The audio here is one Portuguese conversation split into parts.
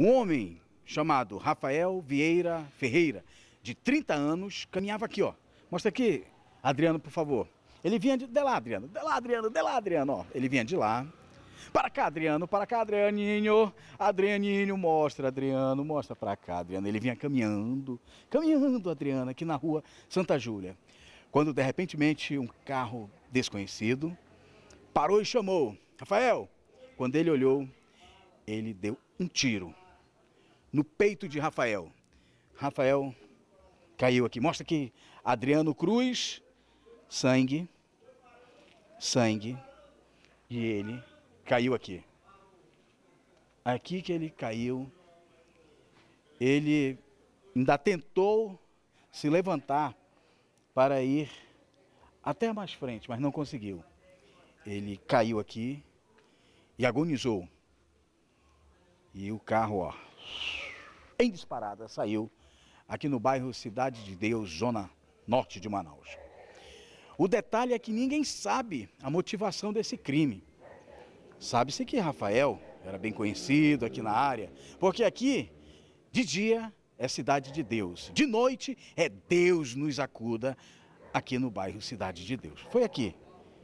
Um homem chamado Rafael Vieira Ferreira, de 30 anos, caminhava aqui, ó. Mostra aqui, Adriano, por favor. Ele vinha de, de lá, Adriano, de lá, Adriano, de lá, Adriano, ó. Ele vinha de lá. Para cá, Adriano, para cá, Adrianinho. Adrianinho, mostra, Adriano, mostra para cá, Adriano. Ele vinha caminhando, caminhando, Adriano, aqui na rua Santa Júlia. Quando, de repente, um carro desconhecido parou e chamou. Rafael, quando ele olhou, ele deu um tiro no peito de Rafael. Rafael caiu aqui. Mostra aqui. Adriano Cruz, sangue, sangue. E ele caiu aqui. Aqui que ele caiu, ele ainda tentou se levantar para ir até mais frente, mas não conseguiu. Ele caiu aqui e agonizou. E o carro, ó, em disparada saiu aqui no bairro Cidade de Deus, zona norte de Manaus. O detalhe é que ninguém sabe a motivação desse crime. Sabe-se que Rafael era bem conhecido aqui na área, porque aqui, de dia, é Cidade de Deus, de noite, é Deus nos acuda aqui no bairro Cidade de Deus. Foi aqui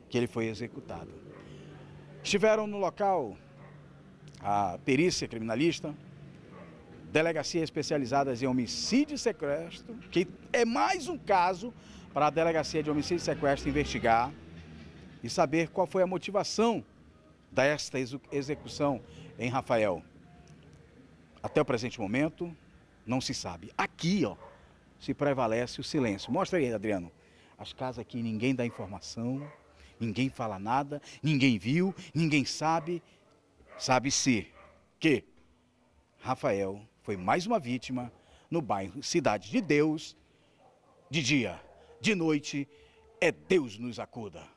que ele foi executado. Estiveram no local a perícia criminalista, Delegacia Especializadas em Homicídio e Sequestro, que é mais um caso para a Delegacia de Homicídio e Sequestro investigar e saber qual foi a motivação desta execução em Rafael. Até o presente momento, não se sabe. Aqui, ó, se prevalece o silêncio. Mostra aí, Adriano. As casas aqui ninguém dá informação, ninguém fala nada, ninguém viu, ninguém sabe. Sabe-se que Rafael foi mais uma vítima no bairro Cidade de Deus. De dia, de noite, é Deus nos acuda.